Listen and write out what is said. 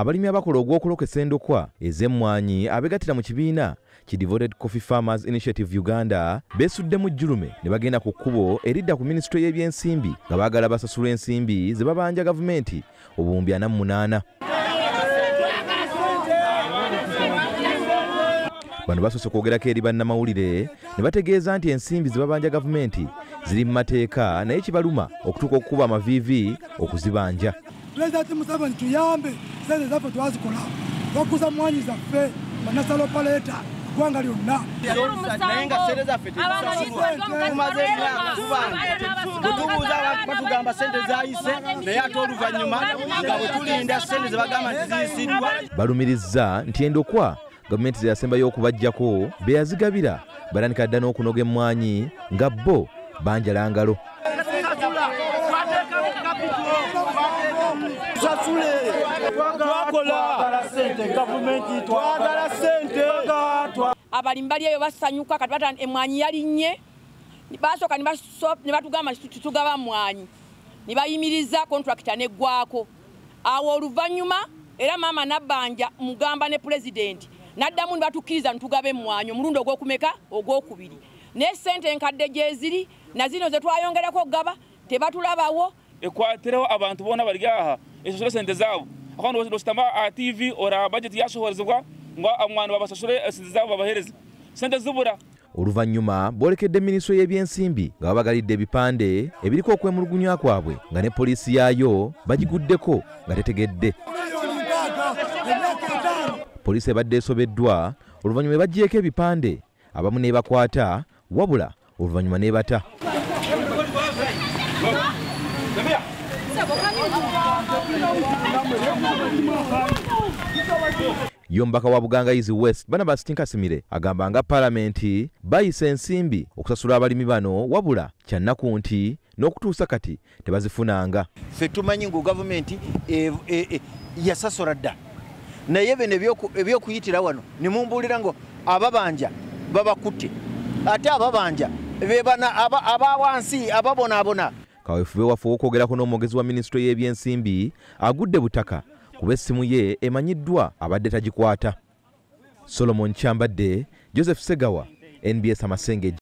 abalimi abakola ogw'okulokesa endokwa ez'emmwanyi abegatira mu kibiina ki devoted coffee farmers initiative uganda besuddemu jjulume ne bagenda ku kkubo eridda ku minisitule y'ebyensimbi nga baagala basasulwa ensimbi ze babanja gavumenti obuwumbi 48 bano basose kwogerako eri bannamawulire ne bategeeza nti ensimbi zebabanja gavumenti ziri mu mateeka naye kibaluma okutuuka okukuba amaviivi okuzibanja pulezidenti museveni tuyambe sente zaffe twazikola okuza mwanyi zaffe banasalo paleeta eggwanga lyonnatugamba sente zayise naye ate oluvannyuma nga bwetulinda sente zebagamba ntiziyisiddwa balumirizza nti endokwa gavumenti zeyasembayo okubajjako be yazigabira balandika dda n'okunoga emmwanyi nga bo banjala ngalo abalimu bali eyo basanyuka kati bata emwanyi yalinnye basooka nebatugamba titugaba mwanyi nebayimiriza kontrakita neggwako awo oluvannyuma era maama nabbanja mugamba ne pulezidenti naddamu ne batukkiriza ntugaba emwanyi omulundi ogwokumeka ogwokubiri naye sente enkadde gyeziri nazino zetwayongerako okugaba tebatulabawo ekwatireho abantu bona bari aha esasura esente zaabo kandositama a ah, tv ora ah, budget yasohorezebwa ngu amwani ah, babasasure esente eh, zaabo babahereze sente zibura oluvannyuma boolekedde minisitule y'ebyensimbi nga babagalidde ebipande ebiriko okwemulugunywa kwabwe nga ne poliisi yaayo bagiguddeko nga tetegedde poliisi ebadde esobeddwa oluvannyuma ebagjeeko ebipande abamu neebakwata wabula oluvannyuma neebata yombaka wa buganga izi west barnabas tinkasimire agamba nga paalamenti bayisa ensimbi okusasula abalimi bano wabula kyannaku nti n'okutuusa kati tebazifunanga ffe tumanyi ngu gavumenti e, e, e, yasasula dda naye bino ebyokuyitira wano nemumbuulira ngu ababanja babakutte ate ababanja bebana abawansi ababonaabona kaweefube waffe w'okwogerako n'omwogezi wa minisitule y'ebyensimbi agudde butaka kuba essimu ye emanyiddwa abadde tagikwata solomon kyambadde joseph segawa nbs amasengeg